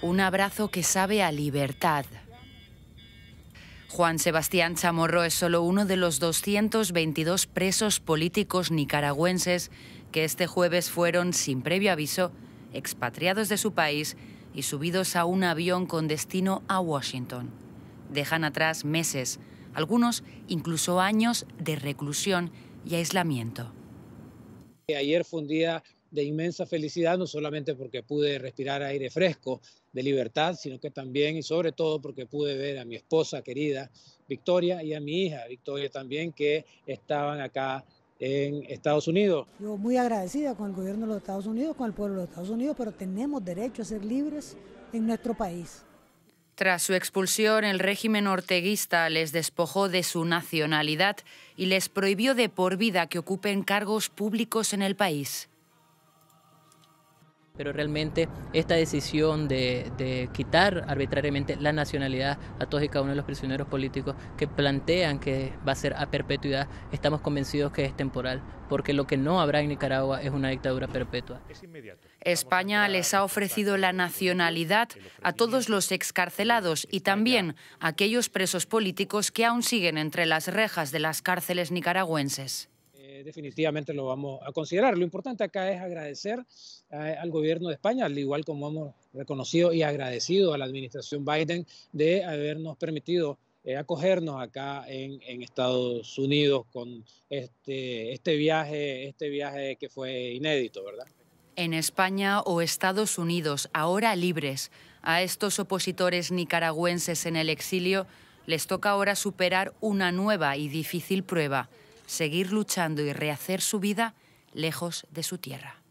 Un abrazo que sabe a libertad. Juan Sebastián Chamorro es solo uno de los 222 presos políticos nicaragüenses que este jueves fueron, sin previo aviso, expatriados de su país y subidos a un avión con destino a Washington. Dejan atrás meses, algunos incluso años de reclusión y aislamiento. Ayer fue un día de inmensa felicidad, no solamente porque pude respirar aire fresco de libertad, sino que también y sobre todo porque pude ver a mi esposa querida Victoria y a mi hija Victoria también, que estaban acá en Estados Unidos. Yo muy agradecida con el gobierno de los Estados Unidos, con el pueblo de los Estados Unidos, pero tenemos derecho a ser libres en nuestro país. Tras su expulsión, el régimen orteguista les despojó de su nacionalidad y les prohibió de por vida que ocupen cargos públicos en el país pero realmente esta decisión de, quitar arbitrariamente la nacionalidad a todos y cada uno de los prisioneros políticos que plantean que va a ser a perpetuidad, estamos convencidos que es temporal, porque lo que no habrá en Nicaragua es una dictadura perpetua. España les ha ofrecido la nacionalidad a todos los excarcelados y también a aquellos presos políticos que aún siguen entre las rejas de las cárceles nicaragüenses. Eh, definitivamente lo vamos a considerar. Lo importante acá es agradecer eh, al gobierno de España, al igual como hemos reconocido y agradecido a la administración Biden de habernos permitido eh, acogernos acá en, Estados Unidos con este, este, viaje, este viaje que fue inédito, ¿verdad? En España o Estados Unidos, ahora libres, a estos opositores nicaragüenses en el exilio les toca ahora superar una nueva y difícil prueba seguir luchando y rehacer su vida lejos de su tierra.